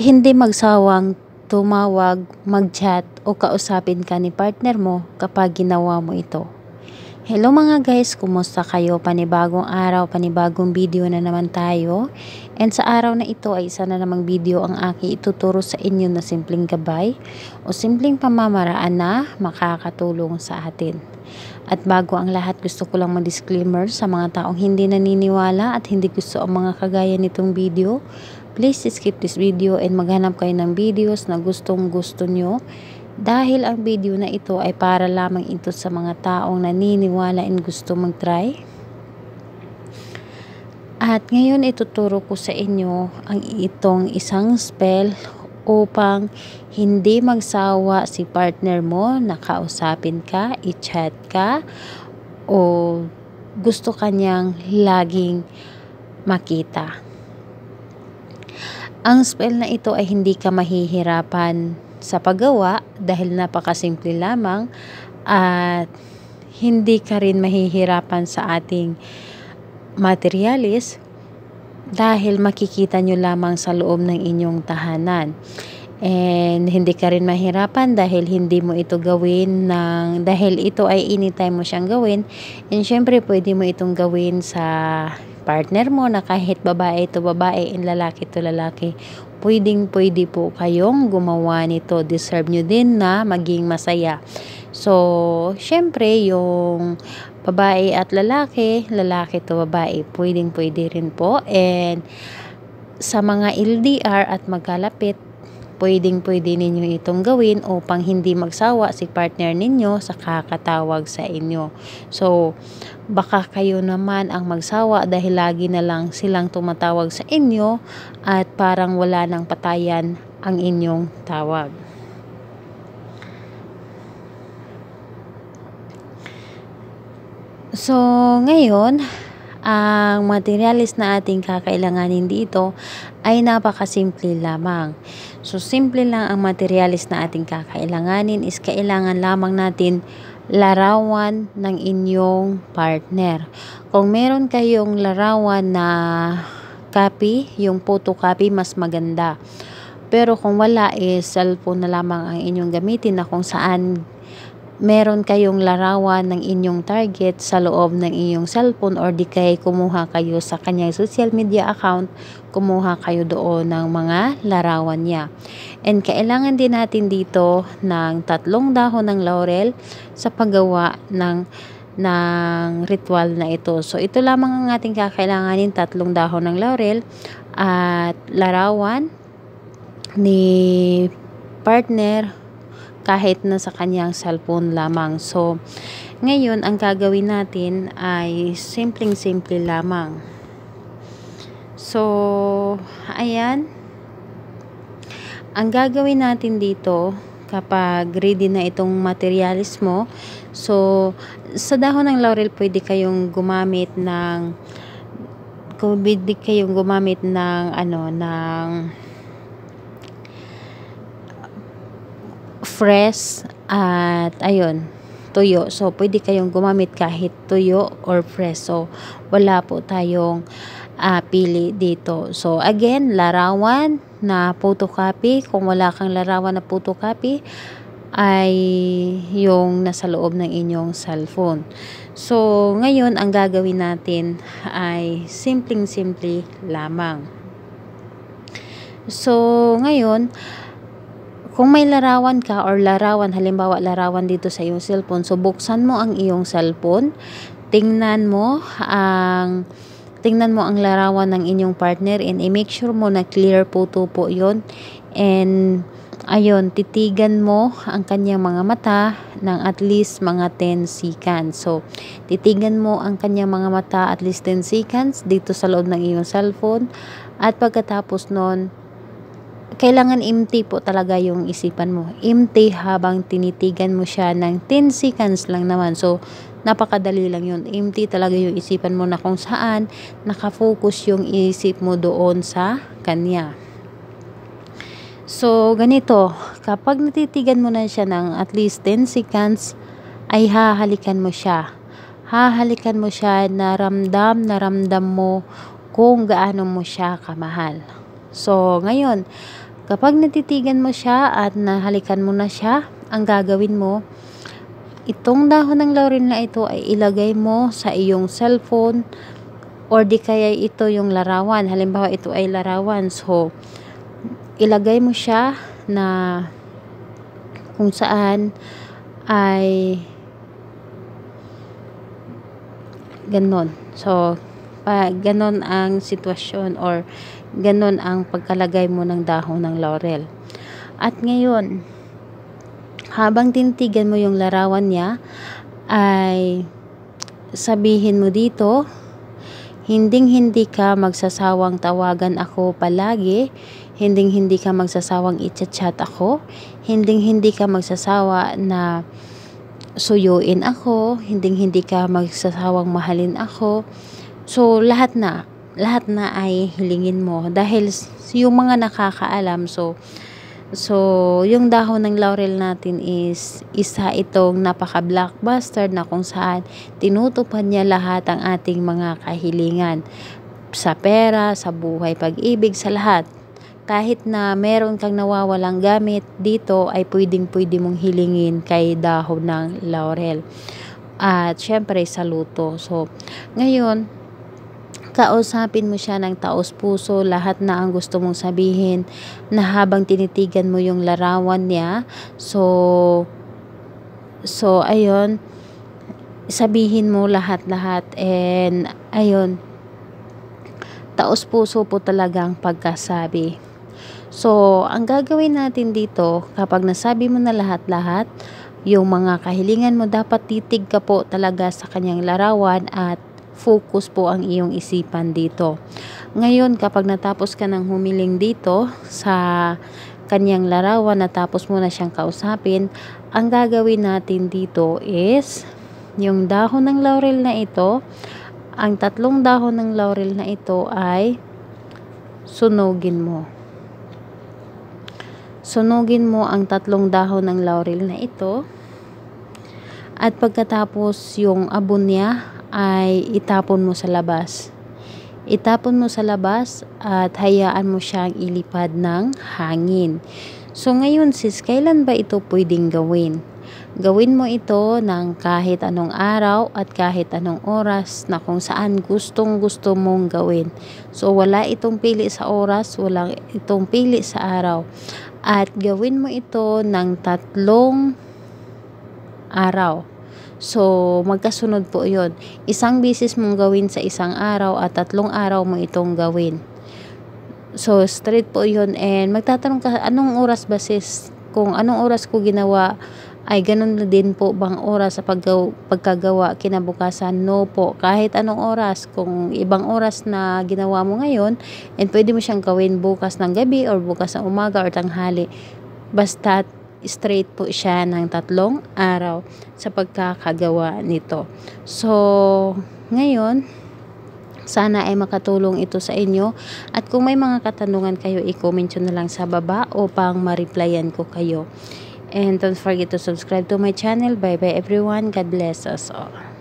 hindi magsawang tumawag, mag-chat o kausapin ka ni partner mo kapag ginawa mo ito. Hello mga guys, kumusta kayo? Panibagong araw, panibagong video na naman tayo. And sa araw na ito ay isa na namang video ang aki ituturo sa inyo na simpleng gabay o simpleng pamamaraan na makakatulong sa atin. At bago ang lahat, gusto ko lang mag-disclaimer sa mga taong hindi naniniwala at hindi gusto ang mga kagaya nitong video Please skip this video and maghanap kayo ng videos na gustong gusto nyo dahil ang video na ito ay para lamang ito sa mga taong naniniwala and gusto mag-try. At ngayon ituturo ko sa inyo ang itong isang spell upang hindi magsawa si partner mo na kausapin ka, i-chat ka o gusto kanyang laging makita. Ang spell na ito ay hindi ka mahihirapan sa paggawa dahil napakasimple lamang at hindi ka rin mahihirapan sa ating materialis dahil makikita nyo lamang sa loob ng inyong tahanan. And hindi ka rin mahirapan dahil hindi mo ito gawin ng, dahil ito ay anytime mo siyang gawin. And syempre pwede mo itong gawin sa partner mo na kahit babae to babae and lalaki to lalaki, pwedeng pwede po kayong gumawa nito. Deserve nyo din na maging masaya. So, syempre, yung babae at lalaki, lalaki to babae, pwedeng pwede rin po. And, sa mga LDR at magkalapit, pwedeng-pwede ninyo itong gawin upang hindi magsawa si partner ninyo sa kakatawag sa inyo. So, baka kayo naman ang magsawa dahil lagi na lang silang tumatawag sa inyo at parang wala nang patayan ang inyong tawag. So, ngayon, ang materials na ating kakailanganin dito ay napakasimple lamang. So simple lang ang materials na ating kakailanganin is kailangan lamang natin larawan ng inyong partner. Kung meron kayong larawan na copy, yung photocopy mas maganda. Pero kung wala is eh, cellphone na lamang ang inyong gamitin na kung saan meron kayong larawan ng inyong target sa loob ng inyong cellphone or di kay kumuha kayo sa kanyang social media account, kumuha kayo doon ng mga larawan niya. And kailangan din natin dito ng tatlong dahon ng laurel sa paggawa ng ng ritual na ito. So ito lamang ang ating kakailanganin, tatlong dahon ng laurel at larawan ni partner kahit na sa kanyang cellphone lamang. So, ngayon, ang gagawin natin ay simpleng-simple lamang. So, ayan. Ang gagawin natin dito, kapag ready na itong materialis mo, so, sa dahon ng laurel, pwede kayong gumamit ng pwede kayong gumamit ng ano, ng fresh at ayun, tuyo. So, pwede kayong gumamit kahit tuyo or fresh. So, wala po tayong uh, pili dito. So, again, larawan na photocopy. Kung wala kang larawan na photocopy, ay yung nasa loob ng inyong cellphone. So, ngayon, ang gagawin natin ay simpleng-simple lamang. So, ngayon, kung may larawan ka or larawan, halimbawa larawan dito sa iyong cellphone, so buksan mo ang iyong cellphone, tingnan mo ang tingnan mo ang larawan ng inyong partner and i-make sure mo na clear photo po yon and ayon titigan mo ang kanyang mga mata ng at least mga 10 seconds. So, titigan mo ang kanyang mga mata at least 10 seconds dito sa loob ng iyong cellphone. At pagkatapos nun, kailangan empty po talaga yung isipan mo. Empty habang tinitigan mo siya ng 10 seconds lang naman. So, napakadali lang yun. Empty talaga yung isipan mo na kung saan nakafocus yung isip mo doon sa kanya. So, ganito, kapag natitigan mo na siya ng at least 10 seconds, ay hahalikan mo siya. Hahalikan mo siya na ramdam na ramdam mo kung gaano mo siya kamahal. So, ngayon, Kapag natitigan mo siya at nahalikan mo na siya, ang gagawin mo, itong dahon ng laurel na ito ay ilagay mo sa iyong cellphone or di kaya ito yung larawan. Halimbawa ito ay larawan. So, ilagay mo siya na kung saan ay ganon. So, uh, ganon ang sitwasyon or ganon ang pagkalagay mo ng dahon ng laurel. At ngayon, habang tinitigan mo yung larawan niya, ay sabihin mo dito, hinding-hindi ka magsasawang tawagan ako palagi, hinding-hindi ka magsasawang itchat-chat ako, hinding-hindi ka magsasawa na suyuin ako, hinding-hindi ka magsasawang mahalin ako, So, lahat na, lahat na ay hilingin mo. Dahil yung mga nakakaalam, so, So, yung dahon ng laurel natin is isa itong napaka-blockbuster na kung saan tinutupad niya lahat ang ating mga kahilingan sa pera, sa buhay, pag-ibig, sa lahat. Kahit na meron kang nawawalang gamit dito ay pwedeng-pwede mong hilingin kay dahon ng laurel. At syempre sa luto. So, ngayon, Kausapin mo siya ng taos puso lahat na ang gusto mong sabihin na habang tinitigan mo yung larawan niya. So, so ayun, sabihin mo lahat-lahat and ayun, taos puso po talaga ang pagkasabi. So, ang gagawin natin dito, kapag nasabi mo na lahat-lahat, yung mga kahilingan mo, dapat titig ka po talaga sa kanyang larawan at focus po ang iyong isipan dito. Ngayon, kapag natapos ka ng humiling dito sa kanyang larawan, natapos mo na siyang kausapin, ang gagawin natin dito is yung dahon ng laurel na ito, ang tatlong dahon ng laurel na ito ay sunugin mo. Sunugin mo ang tatlong dahon ng laurel na ito. At pagkatapos yung abon niya, ay itapon mo sa labas. Itapon mo sa labas at hayaan mo siyang ilipad ng hangin. So ngayon sis, kailan ba ito pwedeng gawin? Gawin mo ito ng kahit anong araw at kahit anong oras na kung saan gustong gusto mong gawin. So wala itong pili sa oras, wala itong pili sa araw. At gawin mo ito ng tatlong araw. So, magkasunod po yon Isang bisis mong gawin sa isang araw at tatlong araw mo itong gawin. So, straight po yon And magtatanong ka, anong oras ba sis? Kung anong oras ko ginawa, ay ganun na din po bang oras sa paggaw, pagkagawa kinabukasan? No po. Kahit anong oras, kung ibang oras na ginawa mo ngayon, and pwede mo siyang gawin bukas ng gabi or bukas ng umaga or tanghali. Basta straight po siya ng tatlong araw sa pagkakagawa nito. So, ngayon, sana ay makatulong ito sa inyo. At kung may mga katanungan kayo, i-comment nyo na lang sa baba upang ma-replyan ko kayo. And don't forget to subscribe to my channel. Bye-bye everyone. God bless us all.